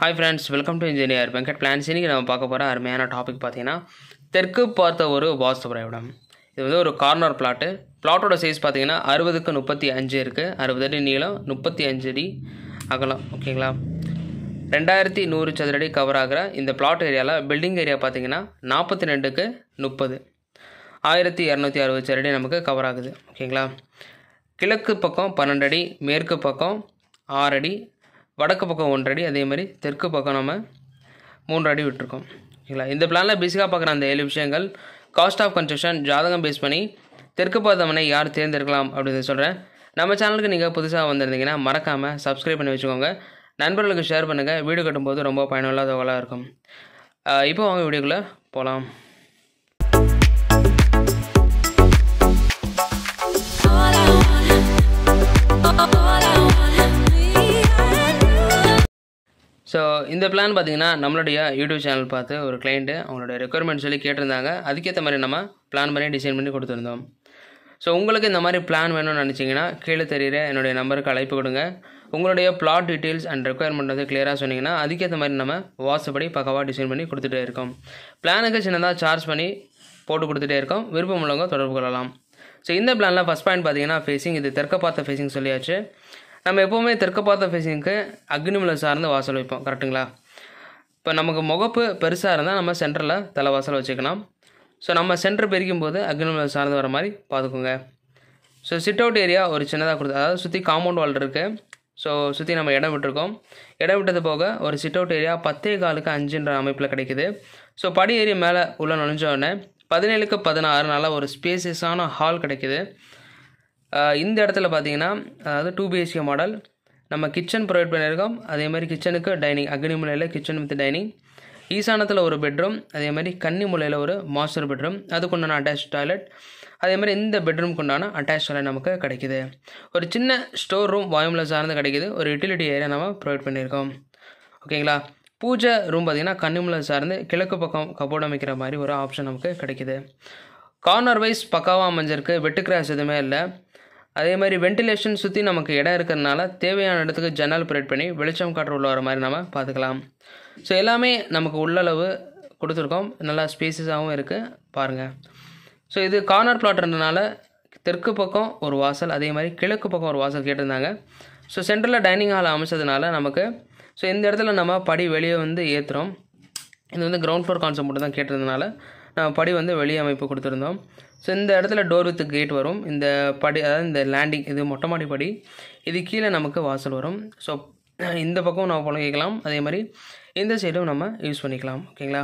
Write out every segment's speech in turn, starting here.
hi friends welcome to engineer Venkat plans இன்றைக்கி நம்ம பார்க்க போகிற அருமையான டாபிக் பார்த்தீங்கன்னா தெற்கு பார்த்த ஒரு வாஸ்து வரைபடம் இது வந்து ஒரு கார்னர் பிளாட்டு பிளாட்டோட சைஸ் பார்த்தீங்கன்னா அறுபதுக்கு முப்பத்தி அஞ்சு இருக்குது அறுபது அடி நீளம் முப்பத்தி அஞ்சு அடி அகலம் ஓகேங்களா ரெண்டாயிரத்தி நூறு சதுரடி கவர் ஆகிற இந்த பிளாட் ஏரியாவில் பில்டிங் ஏரியா பார்த்தீங்கன்னா நாற்பத்தி ரெண்டுக்கு முப்பது ஆயிரத்தி இரநூத்தி அறுபது சதுரடி நமக்கு கவர் ஆகுது ஓகேங்களா கிழக்கு பக்கம் பன்னெண்டு அடி மேற்கு பக்கம் ஆறடி வடக்கு பக்கம் ஒன்றடி அதேமாதிரி தெற்கு பக்கம் நம்ம மூன்று அடி விட்டுருக்கோம் ஓகேங்களா இந்த பிளானில் பேசிக்காக பார்க்குற அந்த ஏழு விஷயங்கள் காஸ்ட் ஆஃப் கன்ஸ்ட்ரக்ஷன் ஜாதகம் பேஸ் பண்ணி தெற்கு பார்த்தவனை யார் தேர்ந்தெடுக்கலாம் அப்படின்னு சொல்கிறேன் நம்ம சேனலுக்கு நீங்கள் புதுசாக வந்திருந்தீங்கன்னா மறக்காமல் சப்ஸ்கிரைப் பண்ணி வச்சுக்கோங்க நண்பர்களுக்கு ஷேர் பண்ணுங்கள் வீடு கட்டும்போது ரொம்ப பயனுள்ளதவங்களாக இருக்கும் இப்போ வாங்க வீடியோக்குள்ளே போகலாம் ஸோ இந்த பிளான் பார்த்திங்கன்னா நம்மளுடைய யூடியூப் சேனல் பார்த்து ஒரு கிளைண்ட்டு அவங்களுடைய ரெக்குயர்மெண்ட் சொல்லி கேட்டிருந்தாங்க அதுக்கேற்ற மாதிரி நம்ம பிளான் பண்ணி டிசைன் பண்ணி கொடுத்துருந்தோம் ஸோ உங்களுக்கு இந்த மாதிரி பிளான் வேணும்னு நினச்சிங்கன்னா கீழே தெரியிற என்னுடைய நம்பருக்கு அழைப்பு கொடுங்க உங்களுடைய பிளாட் டீட்டெயில்ஸ் அண்ட் ரெக்குயர்மெண்ட் வந்து கிளியராக சொன்னிங்கன்னா அதுக்கேற்ற மாதிரி நம்ம வாட்ஸ்அப் படி பக்கவாக டிசைன் பண்ணி கொடுத்துட்டே இருக்கோம் பிளானுக்கு சின்னதாக சார்ஜ் பண்ணி போட்டு கொடுத்துட்டே இருக்கோம் விருப்பம் உள்ளவங்க தொடர்பு கொள்ளலாம் ஸோ இந்த பிளானில் ஃபஸ்ட் பாயிண்ட் பார்த்தீங்கன்னா ஃபேஸிங் இது தெற்க பார்த்த ஃபேஸிங் சொல்லியாச்சு நம்ம எப்போவுமே தெற்க பார்த்த ஃபேஸிங்க்கு அக்னிமலை சார்ந்து வாசல் வைப்போம் கரெக்டுங்களா இப்போ நமக்கு முகப்பு பெருசாக இருந்தால் நம்ம சென்டரில் தலை வாசல் வச்சுக்கலாம் ஸோ நம்ம சென்டர் பெருக்கும் போது அக்னிமலை சார்ந்து வர மாதிரி பார்த்துக்கோங்க ஸோ சிட் அவுட் ஏரியா ஒரு சின்னதாக கொடுத்து அதாவது சுற்றி காம்பவுண்ட் வால் இருக்குது ஸோ சுற்றி நம்ம இடம் விட்டுருக்கோம் இடம் விட்டது போக ஒரு சிட் அவுட் ஏரியா பத்தே காலுக்கு அஞ்சுன்ற அமைப்பில் கிடைக்குது ஸோ படி ஏரியா மேலே உள்ளே நுழைஞ்ச பதினேழுக்கு பதினாறு நல்லா ஒரு ஸ்பேசியஸான ஹால் கிடைக்குது இந்த இடத்துல பார்த்தீங்கன்னா அதாவது டூ பிஹெச்கே மாடல் நம்ம கிச்சன் ப்ரொவைட் பண்ணியிருக்கோம் அதே மாதிரி கிச்சனுக்கு டைனிங் அக்னி மூலையில் கிச்சன் வித் டைனிங் ஈசானத்தில் ஒரு பெட்ரூம் அதே மாதிரி கன்னி மூலையில் ஒரு மாஸ்டர் பெட்ரூம் அதுக்குண்டான அட்டாச் டாய்லெட் அதே மாதிரி இந்த பெட்ரூம்க்கு உண்டான அட்டாச் டாய்லெட் நமக்கு கிடைக்கிது ஒரு சின்ன ஸ்டோர் ரூம் வாயுமில் சார்ந்து கிடைக்கிது ஒரு யூட்டிலிட்டி ஏரியா நம்ம ப்ரொவைட் பண்ணியிருக்கோம் ஓகேங்களா பூஜை ரூம் பார்த்திங்கன்னா கன்னிமலை சார்ந்து கிழக்கு பக்கம் கபோர்டு அமைக்கிற மாதிரி ஒரு ஆப்ஷன் நமக்கு கிடைக்கிது கார்னர் வைஸ் பக்காவாக அமைஞ்சிருக்கு கிராஸ் எதுவுமே இல்லை அதே மாதிரி வென்டிலேஷன் சுற்றி நமக்கு இடம் இருக்கிறதுனால தேவையான இடத்துக்கு ஜன்னல் ப்ரேட் பண்ணி வெளிச்சம் காற்று உள்ள வர மாதிரி நம்ம பார்த்துக்கலாம் ஸோ எல்லாமே நமக்கு உள்ளளவு கொடுத்துருக்கோம் நல்லா ஸ்பேசஸாகவும் இருக்குது பாருங்கள் ஸோ இது கார்னர் பிளாட்ன்றதுனால தெற்கு பக்கம் ஒரு வாசல் அதே மாதிரி கிழக்கு பக்கம் ஒரு வாசல் கேட்டிருந்தாங்க ஸோ சென்ட்ரலில் டைனிங் ஹால் அமைச்சதுனால நமக்கு ஸோ இந்த இடத்துல நம்ம படி வெளியே வந்து ஏற்றுறோம் இது வந்து கிரவுண்ட் ஃப்ளோர் கான்செப்ட் மட்டும் தான் கேட்டதுனால படி வந்து வெளியே அமைப்பு கொடுத்துருந்தோம் ஸோ இந்த இடத்துல டோர் வித் கேட் வரும் இந்த படி அதாவது இந்த லேண்டிங் இது மொட்டை மாடி படி இது கீழே நமக்கு வாசல் வரும் ஸோ இந்த பக்கம் நம்ம புழங்கிக்கலாம் அதே மாதிரி இந்த சைடும் நம்ம யூஸ் பண்ணிக்கலாம் ஓகேங்களா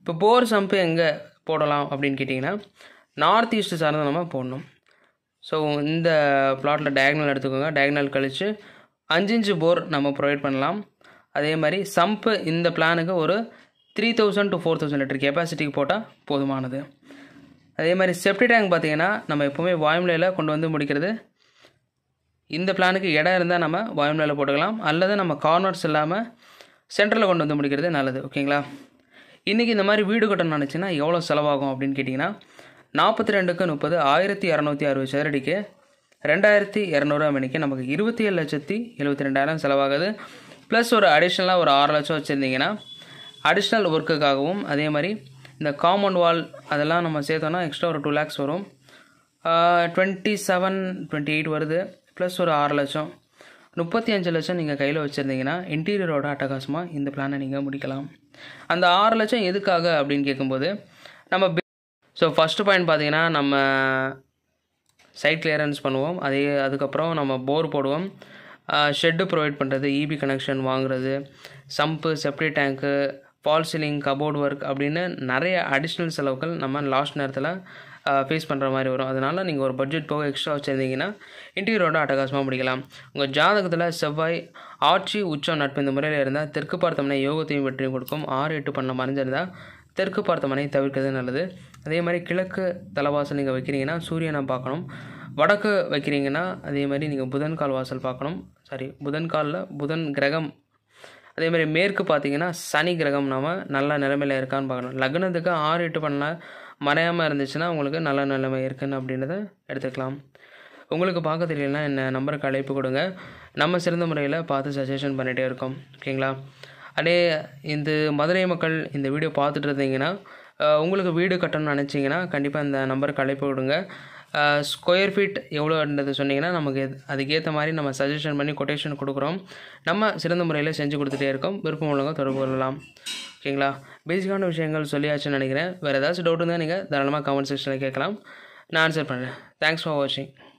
இப்போ போர் சம்பு எங்கே போடலாம் அப்படின்னு கேட்டிங்கன்னா நார்த் ஈஸ்ட்டு சார்ந்து நம்ம போடணும் ஸோ இந்த பிளாட்டில் டயக்னல் எடுத்துக்கோங்க டயக்னல் கழித்து அஞ்சு இன்ச்சு போர் நம்ம ப்ரொவைட் பண்ணலாம் அதே மாதிரி சம்பு இந்த பிளானுக்கு ஒரு three thousand to four thousand litre கெப்பாசிட்டிக்கு போட்டால் போதுமானது அதே மாதிரி செப்டி டேங்க் பார்த்தீங்கன்னா நம்ம எப்போவுமே வாயுநிலையில் கொண்டு வந்து முடிக்கிறது இந்த பிளானுக்கு இடம் இருந்தால் நம்ம வாயுநிலையில் போட்டுக்கலாம் அல்லது நம்ம கார்னர்ஸ் இல்லாமல் சென்டரில் கொண்டு வந்து முடிக்கிறது நல்லது ஓகேங்களா இன்றைக்கி இந்த மாதிரி வீடு கட்டணும் நினச்சின்னா எவ்வளோ செலவாகும் அப்படின்னு கேட்டிங்கன்னா நாற்பத்தி ரெண்டுக்கு முப்பது ஆயிரத்தி இரநூத்தி அறுபது சதுரடிக்கு ரெண்டாயிரத்தி இரநூறுவா மணிக்கு நமக்கு இருபத்தி ஏழு லட்சத்தி எழுபத்தி ரெண்டாயிரம் செலவாகுது ப்ளஸ் ஒரு அடிஷ்னலாக ஒரு ஆறு லட்சம் வச்சுருந்தீங்கன்னா அடிஷ்னல் ஒர்க்குக்காகவும் அதே மாதிரி இந்த காமன் வால் அதெல்லாம் நம்ம சேர்த்தோன்னா எக்ஸ்ட்ரா ஒரு டூ லேக்ஸ் வரும் டுவெண்ட்டி செவன் டுவெண்ட்டி எயிட் வருது ப்ளஸ் ஒரு ஆறு லட்சம் முப்பத்தி அஞ்சு லட்சம் நீங்கள் கையில் வச்சுருந்தீங்கன்னா இன்டீரியரோட அட்டகாசமாக இந்த பிளானை நீங்கள் முடிக்கலாம் அந்த ஆறு லட்சம் எதுக்காக அப்படின்னு கேட்கும்போது நம்ம ஸோ ஃபஸ்ட்டு பாயிண்ட் பார்த்தீங்கன்னா நம்ம சைட் கிளியரன்ஸ் பண்ணுவோம் அதே அதுக்கப்புறம் நம்ம போர் போடுவோம் ஷெட்டு ப்ரொவைட் பண்ணுறது இபி கனெக்ஷன் வாங்குறது sump septic tank false ceiling cupboard work அப்படின்னு நிறைய அடிஷ்னல் செலவுகள் நம்ம லாஸ்ட் நேரத்தில் ஃபேஸ் பண்ணுற மாதிரி வரும் அதனால் நீங்கள் ஒரு பட்ஜெட் போக எக்ஸ்ட்ரா வச்சுருந்தீங்கன்னா இன்டீரியரோட அட்டகாசமாக முடிக்கலாம் உங்கள் ஜாதகத்தில் செவ்வாய் ஆட்சி உச்சம் நட்பு இந்த முறையில் இருந்தால் தெற்கு பார்த்தமனை யோகத்தையும் வெற்றியும் கொடுக்கும் ஆறு எட்டு பண்ண மறைஞ்சிருந்தால் தெற்கு பார்த்தமனை தவிர்க்கிறது நல்லது அதே மாதிரி கிழக்கு தலைவாசல் நீங்கள் வைக்கிறீங்கன்னா சூரியனை பார்க்கணும் வடக்கு வைக்கிறீங்கன்னா அதே மாதிரி நீங்கள் புதன் கால் வாசல் பார்க்கணும் சாரி புதன் காலில் புதன் கிரகம் அதே மாதிரி மேற்கு பார்த்தீங்கன்னா சனி கிரகம் நம்ம நல்ல நிலைமையில் இருக்கான்னு பார்க்கணும் லக்னத்துக்கு ஆறு எட்டு பண்ண மறையாமல் இருந்துச்சுன்னா உங்களுக்கு நல்ல நிலைமை இருக்குன்னு அப்படின்றத எடுத்துக்கலாம் உங்களுக்கு பார்க்க தெரியலனா என்ன நம்பருக்கு அழைப்பு கொடுங்க நம்ம சிறந்த முறையில் பார்த்து சஜஷன் பண்ணிகிட்டே இருக்கோம் ஓகேங்களா அதே இந்த மதுரை மக்கள் இந்த வீடியோ பார்த்துட்டு இருந்தீங்கன்னா உங்களுக்கு வீடு கட்டணும்னு நினச்சிங்கன்னா கண்டிப்பாக இந்த நம்பருக்கு அழைப்பு கொடுங்க ஸ்கொயர் ஃபீட் எவ்வளோன்றது சொன்னிங்கன்னா நமக்கு அதுக்கேற்ற மாதிரி நம்ம சஜஷன் பண்ணி கொட்டேஷன் கொடுக்குறோம் நம்ம சிறந்த முறையில் செஞ்சு கொடுத்துட்டே இருக்கோம் விருப்பம் உள்ளவங்க தொடர்பு கொள்ளலாம் ஓகேங்களா பேசிக்கான விஷயங்கள் சொல்லியாச்சுன்னு நினைக்கிறேன் வேறு ஏதாச்சும் டவுட் இருந்தால் நீங்கள் தாராளமாக கமெண்ட் செக்ஷனில் கேட்கலாம் நான் ஆன்சர் பண்ணுறேன் தேங்க்ஸ் ஃபார் வாட்சிங்